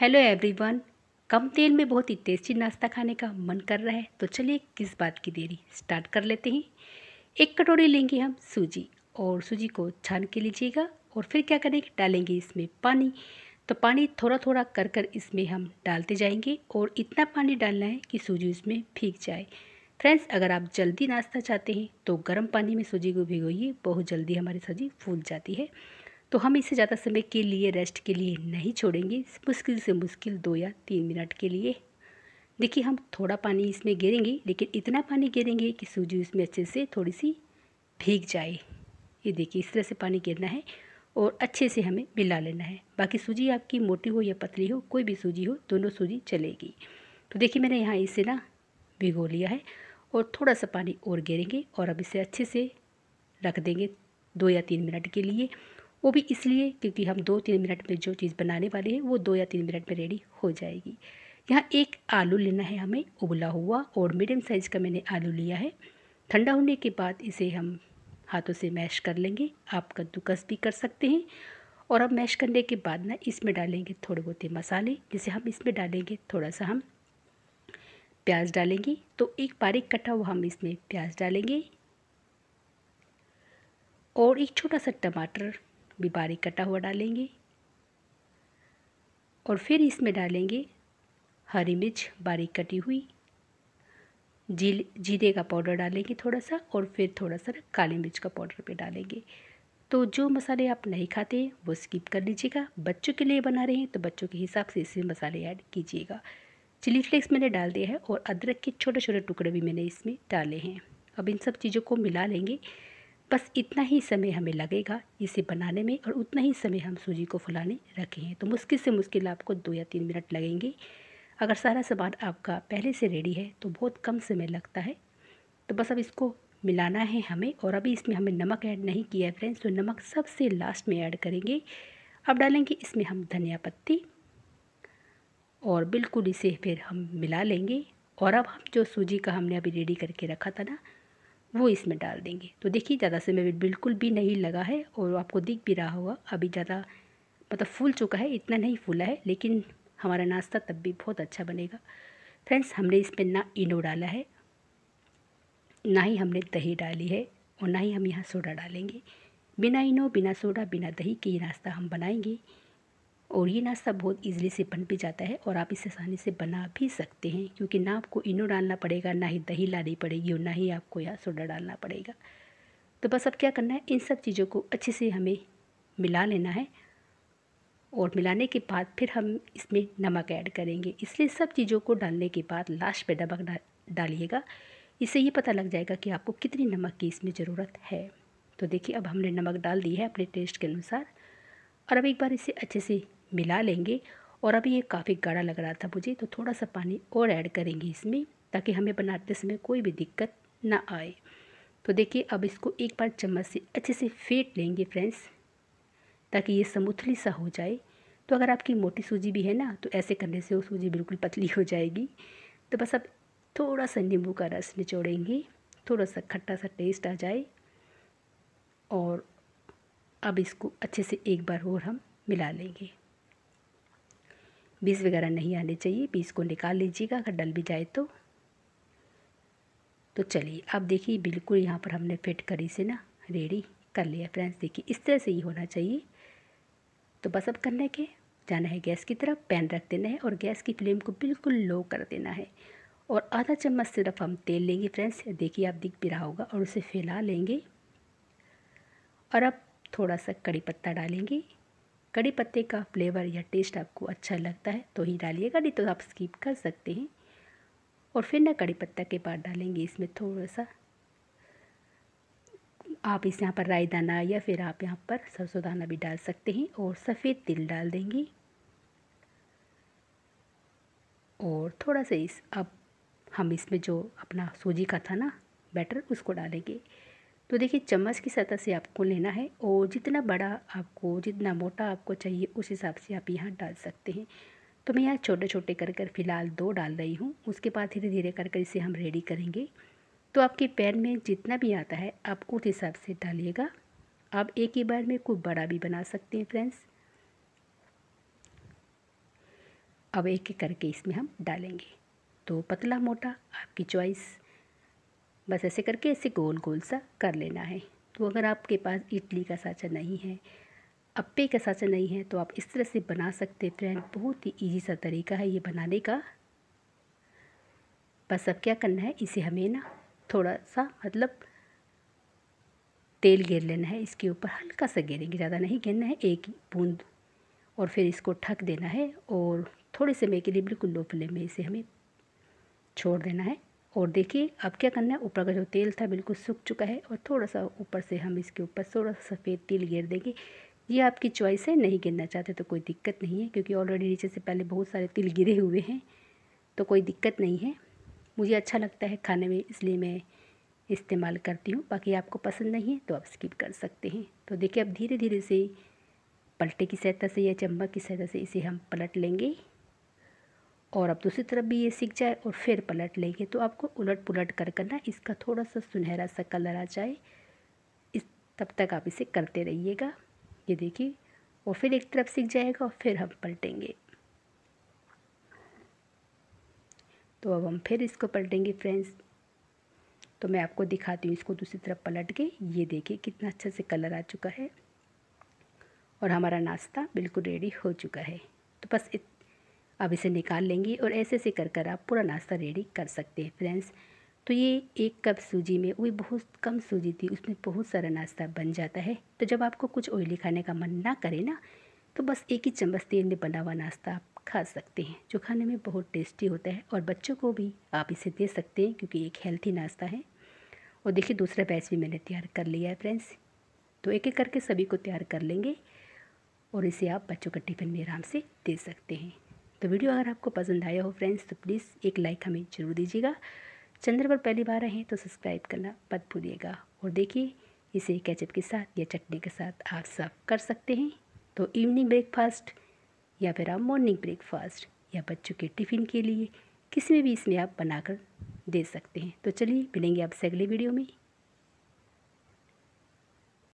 hello everyone कम तेल में बहुत ही टेस्टी नाश्ता खाने का मन कर रहा है तो चलिए किस बात की देरी स्टार्ट कर लेते हैं एक कटोरी लेंगे हम सूजी और सूजी को छान के लीजिएगा और फिर क्या करेंगे डालेंगे इसमें पानी तो पानी थोड़ा थोड़ा कर कर इसमें हम डालते जाएंगे और इतना पानी डालना है कि सूजी उसमें भीग जाए फ्रेंड्स अगर आप जल्दी नाश्ता चाहते हैं तो गर्म पानी में सूजी को भिगोइए बहुत जल्दी हमारी सब्जी फूल जाती है तो हम इसे ज़्यादा समय के लिए रेस्ट के लिए नहीं छोड़ेंगे मुश्किल से मुश्किल दो या तीन मिनट के लिए देखिए हम थोड़ा पानी इसमें गिरेंगे लेकिन इतना पानी गिरेंगे कि सूजी इसमें अच्छे से थोड़ी सी भीग जाए ये देखिए इस तरह से पानी गिरना है और अच्छे से हमें मिला लेना है बाकी सूजी आपकी मोटी हो या पतली हो कोई भी सूजी हो दोनों सूजी चलेगी तो देखिए मैंने यहाँ इसे ना भिगो लिया है और थोड़ा सा पानी और गेरेंगे और अब इसे अच्छे से रख देंगे दो या तीन मिनट के लिए वो भी इसलिए क्योंकि हम दो तीन मिनट में जो चीज़ बनाने वाले हैं वो दो या तीन मिनट में रेडी हो जाएगी यहाँ एक आलू लेना है हमें उबला हुआ और मीडियम साइज़ का मैंने आलू लिया है ठंडा होने के बाद इसे हम हाथों से मैश कर लेंगे आप कद्दूकस भी कर सकते हैं और अब मैश करने के बाद ना इसमें डालेंगे थोड़े बहुत मसाले जैसे हम इसमें डालेंगे थोड़ा सा हम प्याज डालेंगे तो एक बारीक कटा हुआ हम इसमें प्याज डालेंगे और एक छोटा सा टमाटर भी बारीक कटा हुआ डालेंगे और फिर इसमें डालेंगे हरी मिर्च बारीक कटी हुई जील जीरे का पाउडर डालेंगे थोड़ा सा और फिर थोड़ा सा काली मिर्च का पाउडर भी डालेंगे तो जो मसाले आप नहीं खाते हैं वो स्किप कर लीजिएगा बच्चों के लिए बना रहे हैं तो बच्चों के हिसाब से इसमें मसाले ऐड कीजिएगा चिली फ्लेक्स मैंने डाल दिया है और अदरक के छोटे छोटे टुकड़े भी मैंने इसमें डाले हैं अब इन सब चीज़ों को मिला लेंगे बस इतना ही समय हमें लगेगा इसे बनाने में और उतना ही समय हम सूजी को फुलाने रखे हैं तो मुश्किल से मुश्किल आपको दो या तीन मिनट लगेंगे अगर सारा सामान आपका पहले से रेडी है तो बहुत कम समय लगता है तो बस अब इसको मिलाना है हमें और अभी इसमें हमें नमक ऐड नहीं किया है फ्रेंड्स तो नमक सबसे लास्ट में ऐड करेंगे अब डालेंगे इसमें हम धनिया पत्ती और बिल्कुल इसे फिर हम मिला लेंगे और अब हम जो सूजी का हमने अभी रेडी करके रखा था ना वो इसमें डाल देंगे तो देखिए ज़्यादा समय बिल्कुल भी नहीं लगा है और आपको दिख भी रहा होगा अभी ज़्यादा मतलब फूल चुका है इतना नहीं फूला है लेकिन हमारा नाश्ता तब भी बहुत अच्छा बनेगा फ्रेंड्स हमने इसमें ना इनो डाला है ना ही हमने दही डाली है और ना ही हम यहाँ सोडा डालेंगे बिना इनो बिना सोडा बिना दही के ये नाश्ता हम बनाएंगे और ये नाश्ता बहुत इजीली से बन भी जाता है और आप इसे आसानी से बना भी सकते हैं क्योंकि ना आपको इनो डालना पड़ेगा ना ही दही लानी पड़ेगी और ना ही आपको यहाँ सोडा डालना पड़ेगा तो बस अब क्या करना है इन सब चीज़ों को अच्छे से हमें मिला लेना है और मिलाने के बाद फिर हम इसमें नमक ऐड करेंगे इसलिए सब चीज़ों को डालने के बाद लास्ट पे नमक डालिएगा इससे ये पता लग जाएगा कि आपको कितनी नमक की इसमें ज़रूरत है तो देखिए अब हमने नमक डाल दी है अपने टेस्ट के अनुसार और अब एक बार इसे अच्छे से मिला लेंगे और अभी ये काफ़ी गाढ़ा लग रहा था मुझे तो थोड़ा सा पानी और ऐड करेंगे इसमें ताकि हमें बनाते समय कोई भी दिक्कत ना आए तो देखिए अब इसको एक बार चम्मच से अच्छे से फेंट लेंगे फ्रेंड्स ताकि ये समूथली सा हो जाए तो अगर आपकी मोटी सूजी भी है ना तो ऐसे करने से वो सूजी बिल्कुल पतली हो जाएगी तो बस अब थोड़ा सा नींबू का रस निचोड़ेंगे थोड़ा सा खट्टा सा टेस्ट आ जाए और अब इसको अच्छे से एक बार और हम मिला लेंगे बीज वगैरह नहीं आने चाहिए बीज को निकाल लीजिएगा अगर डल भी जाए तो तो चलिए अब देखिए बिल्कुल यहाँ पर हमने फिट करी से ना रेडी कर लिया फ्रेंड्स देखिए इस तरह से ही होना चाहिए तो बस अब करने के जाना है गैस की तरफ पैन रख देना है और गैस की फ्लेम को बिल्कुल लो कर देना है और आधा चम्मच सिर्फ हम तेल लेंगे फ्रेंड्स देखिए आप दिख भी रहा होगा और उसे फैला लेंगे और अब थोड़ा सा कड़ी पत्ता डालेंगे कड़ी पत्ते का फ्लेवर या टेस्ट आपको अच्छा लगता है तो ही डालिएगा नहीं तो आप स्किप कर सकते हैं और फिर ना कड़ी पत्ता के बाद डालेंगे इसमें थोड़ा सा आप इस यहाँ पर राई दाना या फिर आप यहाँ पर सरसों दाना भी डाल सकते हैं और सफ़ेद तिल डाल देंगे और थोड़ा सा इस अब हम इसमें जो अपना सूजी का था ना बैटर उसको डालेंगे तो देखिए चम्मच की सतह से आपको लेना है और जितना बड़ा आपको जितना मोटा आपको चाहिए उस हिसाब से आप यहाँ डाल सकते हैं तो मैं यहाँ छोटे छोटे कर कर फिलहाल दो डाल रही हूँ उसके बाद धीरे धीरे कर कर इसे हम रेडी करेंगे तो आपके पैन में जितना भी आता है आप उस हिसाब से डालिएगा आप एक ही बार में कोई बड़ा भी बना सकते हैं फ्रेंड्स अब एक एक करके इसमें हम डालेंगे तो पतला मोटा आपकी चॉइस बस ऐसे करके इसे गोल गोल सा कर लेना है तो अगर आपके पास इडली का साँचा नहीं है अप्पे का साँचा नहीं है तो आप इस तरह से बना सकते फ्रेंड बहुत ही ईजी सा तरीका है ये बनाने का बस अब क्या करना है इसे हमें ना थोड़ा सा मतलब तेल घेर लेना है इसके ऊपर हल्का सा घेरेंगे ज़्यादा नहीं घेरना है एक बूंद और फिर इसको ढक देना है और थोड़े समय के लिए बिल्कुल लो फ्लेम में इसे हमें छोड़ देना है और देखिए अब क्या करना है ऊपर का जो तेल था बिल्कुल सूख चुका है और थोड़ा सा ऊपर से हम इसके ऊपर थोड़ा सा सफ़ेद तिल घेर देंगे ये आपकी चॉइस है नहीं गिरना चाहते तो कोई दिक्कत नहीं है क्योंकि ऑलरेडी नीचे से पहले बहुत सारे तिल गिरे हुए हैं तो कोई दिक्कत नहीं है मुझे अच्छा लगता है खाने में इसलिए मैं इस्तेमाल करती हूँ बाकी आपको पसंद नहीं है तो आप स्किप कर सकते हैं तो देखिए अब धीरे धीरे से पलटे की सहायता से या चम्मच की सहायता से इसे हम पलट लेंगे और आप दूसरी तरफ भी ये सीख जाए और फिर पलट लेंगे तो आपको उलट पुलट कर करना इसका थोड़ा सा सुनहरा सा कलर आ जाए इस तब तक आप इसे करते रहिएगा ये देखिए और फिर एक तरफ सीख जाएगा और फिर हम पलटेंगे तो अब हम फिर इसको पलटेंगे फ्रेंड्स तो मैं आपको दिखाती हूँ इसको दूसरी तरफ पलट के ये देखिए कितना अच्छा से कलर आ चुका है और हमारा नाश्ता बिल्कुल रेडी हो चुका है तो बस इत अब इसे निकाल लेंगे और ऐसे ऐसे कर कर आप पूरा नाश्ता रेडी कर सकते हैं फ्रेंड्स तो ये एक कप सूजी में वो बहुत कम सूजी थी उसमें बहुत सारा नाश्ता बन जाता है तो जब आपको कुछ ऑयली खाने का मन ना करे ना तो बस एक ही चम्मच तेल में बना हुआ नाश्ता आप खा सकते हैं जो खाने में बहुत टेस्टी होता है और बच्चों को भी आप इसे दे सकते हैं क्योंकि एक हेल्थी नाश्ता है और देखिए दूसरा बैच भी मैंने तैयार कर लिया है फ्रेंड्स तो एक एक करके सभी को तैयार कर लेंगे और इसे आप बच्चों का टिफ़िन में आराम से दे सकते हैं तो वीडियो अगर आपको पसंद आया हो फ्रेंड्स तो प्लीज़ एक लाइक हमें ज़रूर दीजिएगा चंद्र पर पहली बार आए हैं तो सब्सक्राइब करना मत भूलिएगा और देखिए इसे कैचअप के साथ या चटनी के साथ आप सर्व कर सकते हैं तो इवनिंग ब्रेकफास्ट या फिर आप मॉर्निंग ब्रेकफास्ट या बच्चों के टिफ़िन के लिए किसी में भी इसमें आप बनाकर दे सकते हैं तो चलिए मिलेंगे आपसे अगले वीडियो में